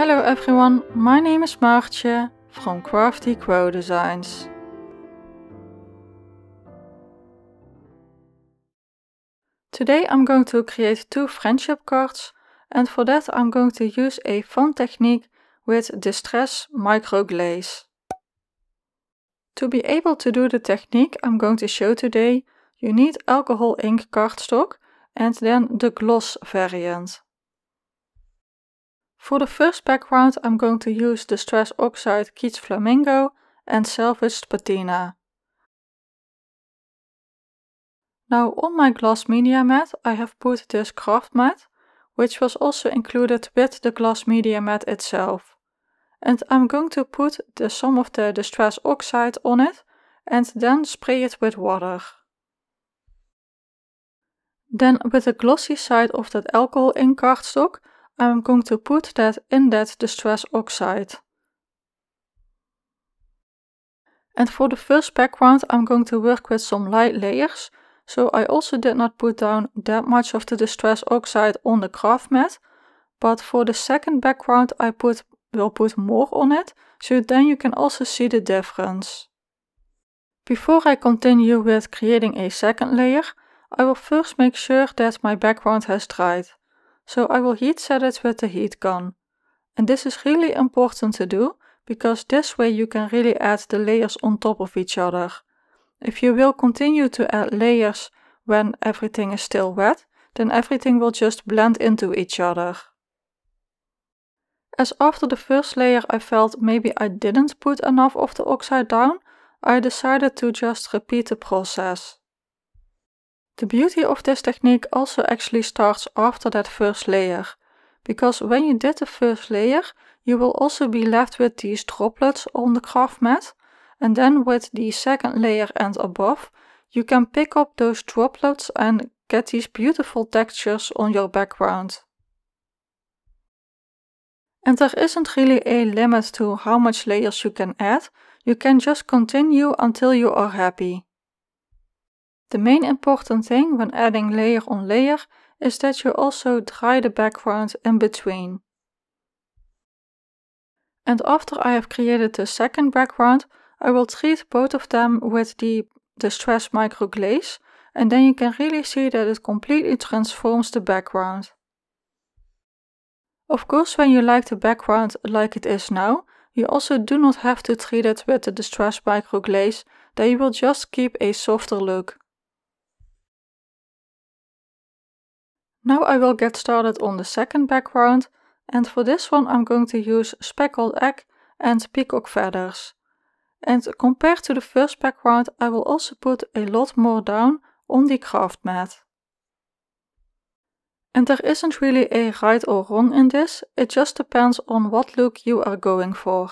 Hello everyone, my name is Maartje from Crafty Crow Designs. Today I'm going to create two friendship cards and for that I'm going to use a fun technique with Distress Microglaze. To be able to do the technique I'm going to show today, you need alcohol ink cardstock and then the gloss variant. For the first background I'm going to use the Stress Oxide Keats Flamingo and Salvaged Patina. Now on my glass media mat I have put this craft mat, which was also included with the glass media mat itself. And I'm going to put the, some of the distress oxide on it and then spray it with water. Then with the glossy side of that alcohol ink cardstock I'm going to put that in that distress oxide. And for the first background I'm going to work with some light layers, so I also did not put down that much of the distress oxide on the craft mat, but for the second background I put will put more on it, so then you can also see the difference. Before I continue with creating a second layer, I will first make sure that my background has dried. So I will heat set it with the heat gun. And this is really important to do because this way you can really add the layers on top of each other. If you will continue to add layers when everything is still wet, then everything will just blend into each other. As after the first layer I felt maybe I didn't put enough of the oxide down, I decided to just repeat the process. The beauty of this technique also actually starts after that first layer, because when you did the first layer, you will also be left with these droplets on the craft mat, and then with the second layer and above, you can pick up those droplets and get these beautiful textures on your background. And there isn't really a limit to how much layers you can add, you can just continue until you are happy. The main important thing when adding layer on layer is that you also dry the background in between. And after I have created the second background, I will treat both of them with the Distress Micro Glaze, and then you can really see that it completely transforms the background. Of course, when you like the background like it is now, you also do not have to treat it with the Distress Micro Glaze, then you will just keep a softer look. Now I will get started on the second background and for this one I'm going to use speckled egg and peacock feathers. And compared to the first background I will also put a lot more down on the craft mat. And there isn't really a right or wrong in this, it just depends on what look you are going for.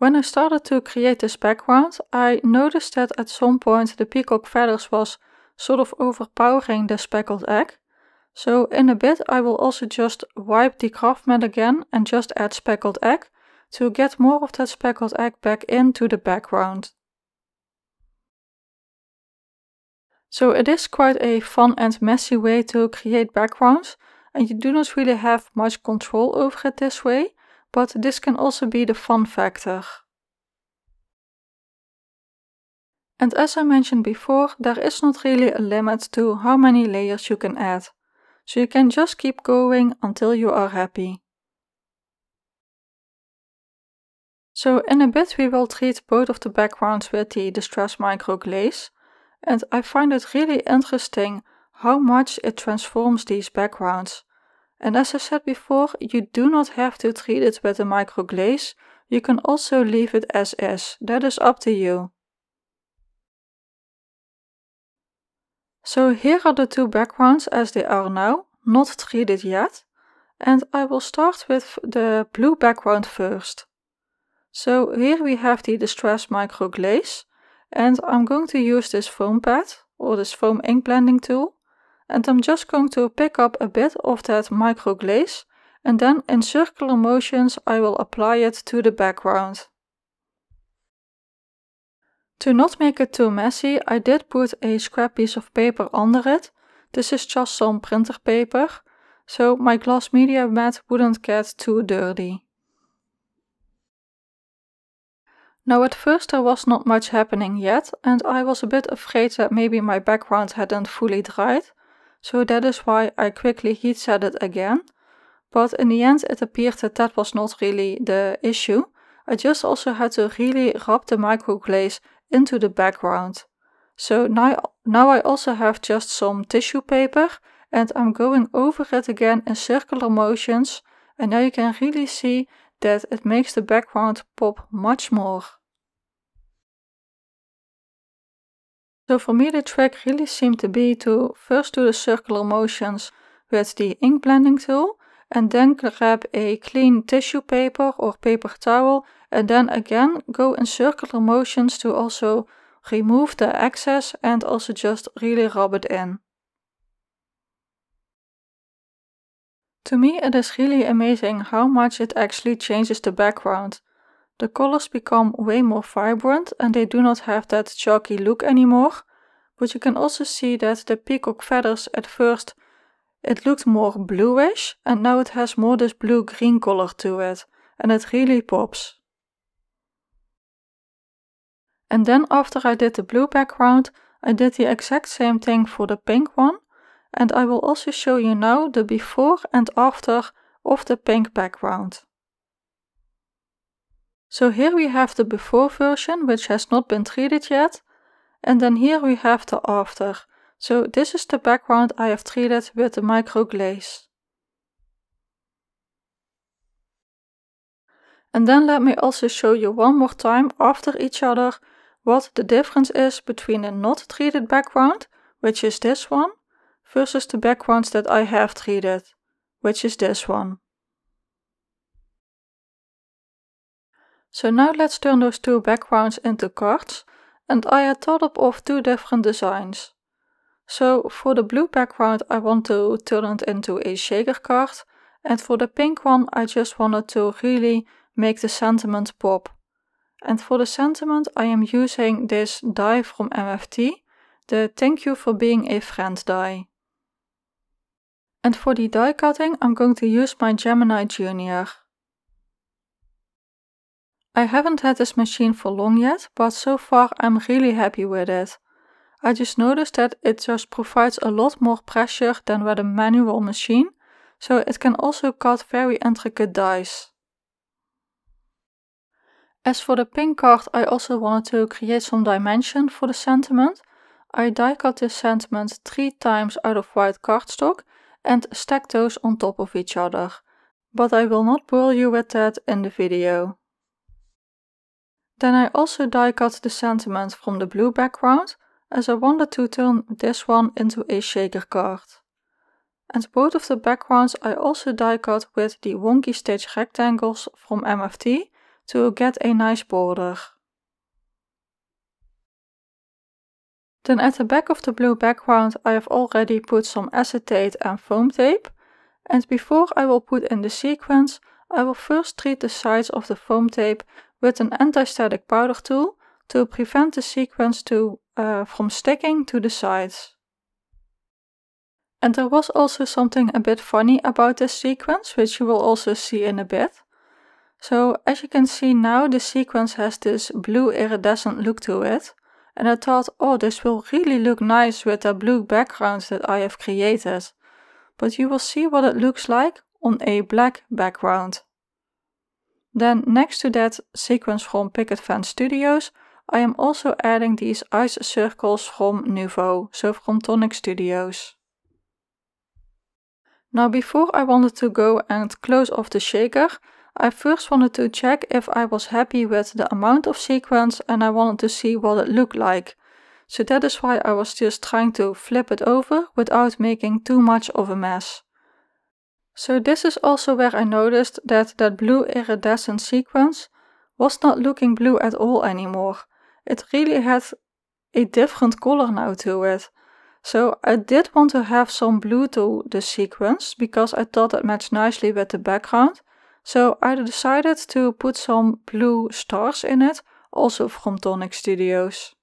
When I started to create this background, I noticed that at some point the peacock feathers was sort of overpowering the speckled egg. So in a bit I will also just wipe the craft mat again and just add speckled egg to get more of that speckled egg back into the background. So it is quite a fun and messy way to create backgrounds and you do not really have much control over it this way but this can also be the fun factor. And as I mentioned before, there is not really a limit to how many layers you can add, so you can just keep going until you are happy. So in a bit we will treat both of the backgrounds with the Distress Micro Glaze, and I find it really interesting how much it transforms these backgrounds, and as I said before, you do not have to treat it with a microglaze, you can also leave it as is, that is up to you. So here are the two backgrounds as they are now, not treated yet. And I will start with the blue background first. So here we have the Distress microglaze, And I'm going to use this foam pad, or this foam ink blending tool, and I'm just going to pick up a bit of that micro glaze and then in circular motions I will apply it to the background. To not make it too messy, I did put a scrap piece of paper under it. This is just some printer paper, so my glass media mat wouldn't get too dirty. Now at first there was not much happening yet, and I was a bit afraid that maybe my background hadn't fully dried, so that is why I quickly heat set it again. But in the end it appeared that that was not really the issue. I just also had to really rub the microglaze into the background. So now, now I also have just some tissue paper and I'm going over it again in circular motions and now you can really see that it makes the background pop much more. So for me the trick really seemed to be to first do the circular motions with the ink blending tool and then grab a clean tissue paper or paper towel and then again go in circular motions to also remove the excess and also just really rub it in. To me it is really amazing how much it actually changes the background. The colors become way more vibrant and they do not have that chalky look anymore. But you can also see that the peacock feathers at first it looked more bluish and now it has more this blue-green color to it and it really pops. And then after I did the blue background, I did the exact same thing for the pink one. And I will also show you now the before and after of the pink background. So here we have the before version, which has not been treated yet. And then here we have the after. So this is the background I have treated with the micro glaze. And then let me also show you one more time after each other what the difference is between a not treated background, which is this one, versus the backgrounds that I have treated, which is this one. So now let's turn those two backgrounds into cards and I had thought up of two different designs. So for the blue background I want to turn it into a shaker card and for the pink one I just wanted to really make the sentiment pop. And for the sentiment I am using this die from MFT, the thank you for being a friend die. And for the die cutting I'm going to use my Gemini Junior. I haven't had this machine for long yet, but so far I'm really happy with it. I just noticed that it just provides a lot more pressure than with a manual machine, so it can also cut very intricate dies. As for the pink card, I also wanted to create some dimension for the sentiment. I die cut this sentiment 3 times out of white cardstock and stack those on top of each other. But I will not bore you with that in the video. Then I also die cut the sentiment from the blue background as I wanted to turn this one into a shaker card. And both of the backgrounds I also die cut with the wonky stitch rectangles from MFT to get a nice border. Then at the back of the blue background I have already put some acetate and foam tape and before I will put in the sequence I will first treat the sides of the foam tape with an anti-static powder tool to prevent the sequence to, uh, from sticking to the sides. And there was also something a bit funny about this sequence, which you will also see in a bit. So as you can see now, the sequence has this blue iridescent look to it. And I thought, oh, this will really look nice with the blue background that I have created. But you will see what it looks like on a black background. Then next to that sequence from Picket Fan Studios, I am also adding these ice circles from Nouveau, so from Tonic Studios. Now before I wanted to go and close off the shaker, I first wanted to check if I was happy with the amount of sequence and I wanted to see what it looked like. So that is why I was just trying to flip it over without making too much of a mess. So this is also where I noticed that that blue iridescent sequence was not looking blue at all anymore. It really had a different color now to it. So I did want to have some blue to the sequence because I thought it matched nicely with the background. So I decided to put some blue stars in it, also from Tonic Studios.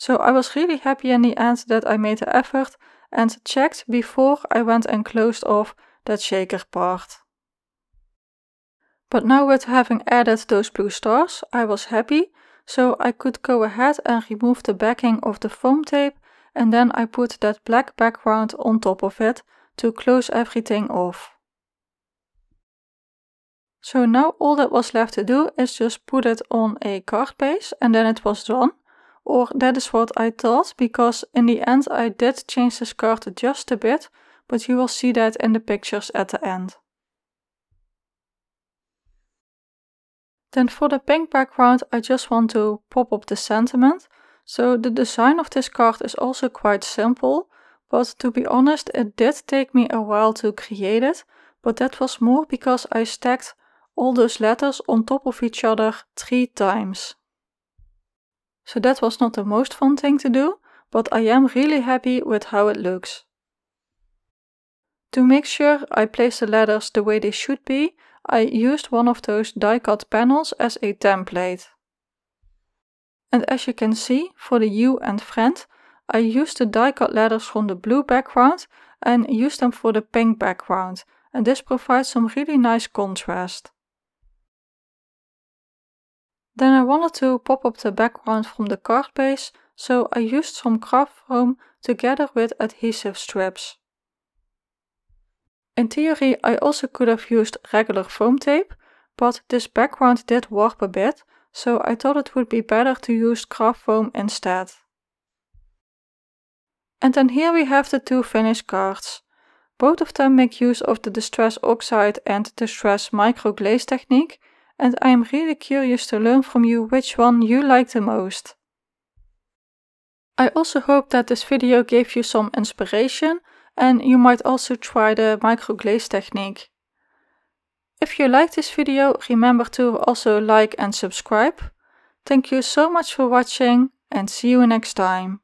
So I was really happy in the end that I made the effort and checked before I went and closed off that shaker part. But now with having added those blue stars, I was happy, so I could go ahead and remove the backing of the foam tape and then I put that black background on top of it to close everything off. So now all that was left to do is just put it on a card base and then it was done or that is what I thought, because in the end I did change this card just a bit, but you will see that in the pictures at the end. Then for the pink background I just want to pop up the sentiment. So the design of this card is also quite simple, but to be honest it did take me a while to create it, but that was more because I stacked all those letters on top of each other three times so that was not the most fun thing to do, but I am really happy with how it looks. To make sure I place the letters the way they should be, I used one of those die-cut panels as a template. And as you can see, for the U and friend, I used the die-cut letters from the blue background and used them for the pink background, and this provides some really nice contrast. Then I wanted to pop up the background from the card base, so I used some craft foam together with adhesive strips. In theory I also could have used regular foam tape, but this background did warp a bit, so I thought it would be better to use craft foam instead. And then here we have the two finished cards. Both of them make use of the Distress Oxide and Distress Microglaze technique, and I am really curious to learn from you which one you like the most. I also hope that this video gave you some inspiration and you might also try the microglaze technique. If you like this video, remember to also like and subscribe. Thank you so much for watching and see you next time.